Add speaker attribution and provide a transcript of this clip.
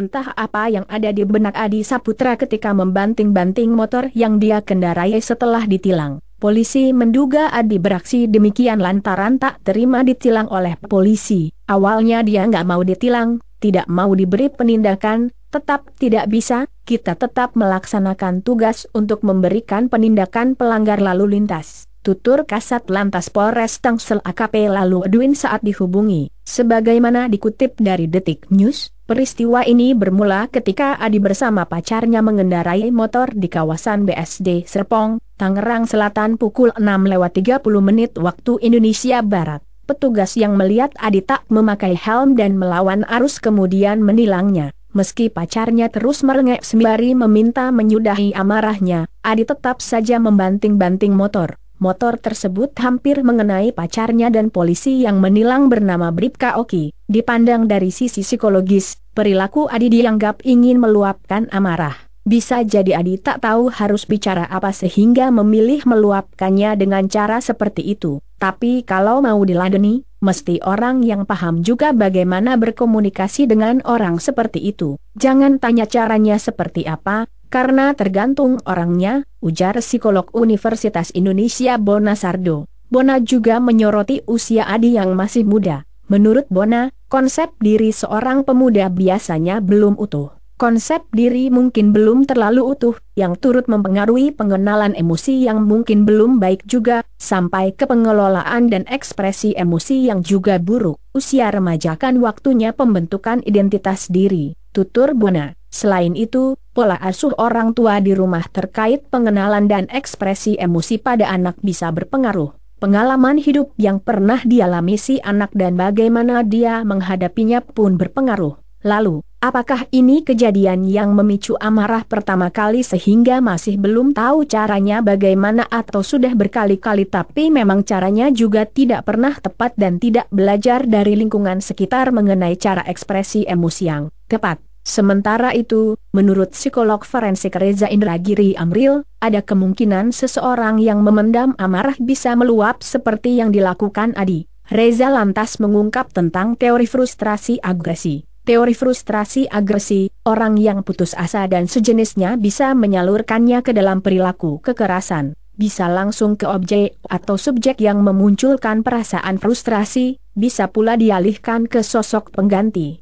Speaker 1: Entah apa yang ada di benak Adi Saputra ketika membanting-banting motor yang dia kendarai setelah ditilang. Polisi menduga Adi beraksi demikian lantaran tak terima ditilang oleh polisi. Awalnya dia nggak mau ditilang, tidak mau diberi penindakan, tetap tidak bisa, kita tetap melaksanakan tugas untuk memberikan penindakan pelanggar lalu lintas. Tutur Kasat Lantas Polres Tangsel AKP lalu Edwin saat dihubungi, sebagaimana dikutip dari Detik News, Peristiwa ini bermula ketika Adi bersama pacarnya mengendarai motor di kawasan BSD Serpong, Tangerang Selatan pukul 6 lewat 30 menit waktu Indonesia Barat. Petugas yang melihat Adi tak memakai helm dan melawan arus kemudian menilangnya. Meski pacarnya terus merengek sembari meminta menyudahi amarahnya, Adi tetap saja membanting-banting motor motor tersebut hampir mengenai pacarnya dan polisi yang menilang bernama Bripka Oki. Dipandang dari sisi psikologis, perilaku Adi dianggap ingin meluapkan amarah. Bisa jadi Adi tak tahu harus bicara apa sehingga memilih meluapkannya dengan cara seperti itu. Tapi kalau mau diladeni, mesti orang yang paham juga bagaimana berkomunikasi dengan orang seperti itu. Jangan tanya caranya seperti apa, karena tergantung orangnya, ujar psikolog Universitas Indonesia Bona Sardo. Bona juga menyoroti usia Adi yang masih muda. Menurut Bona, konsep diri seorang pemuda biasanya belum utuh. Konsep diri mungkin belum terlalu utuh, yang turut mempengaruhi pengenalan emosi yang mungkin belum baik juga, sampai ke pengelolaan dan ekspresi emosi yang juga buruk. Usia remaja kan waktunya pembentukan identitas diri, tutur Bona. Selain itu, pola asuh orang tua di rumah terkait pengenalan dan ekspresi emosi pada anak bisa berpengaruh. Pengalaman hidup yang pernah dialami si anak dan bagaimana dia menghadapinya pun berpengaruh. Lalu, apakah ini kejadian yang memicu amarah pertama kali sehingga masih belum tahu caranya bagaimana atau sudah berkali-kali tapi memang caranya juga tidak pernah tepat dan tidak belajar dari lingkungan sekitar mengenai cara ekspresi emosi yang tepat? Sementara itu, menurut psikolog forensik Reza Indragiri Amril, ada kemungkinan seseorang yang memendam amarah bisa meluap seperti yang dilakukan Adi. Reza lantas mengungkap tentang teori frustrasi agresi. Teori frustrasi agresi, orang yang putus asa dan sejenisnya bisa menyalurkannya ke dalam perilaku kekerasan bisa langsung ke objek atau subjek yang memunculkan perasaan frustrasi, bisa pula dialihkan ke sosok pengganti.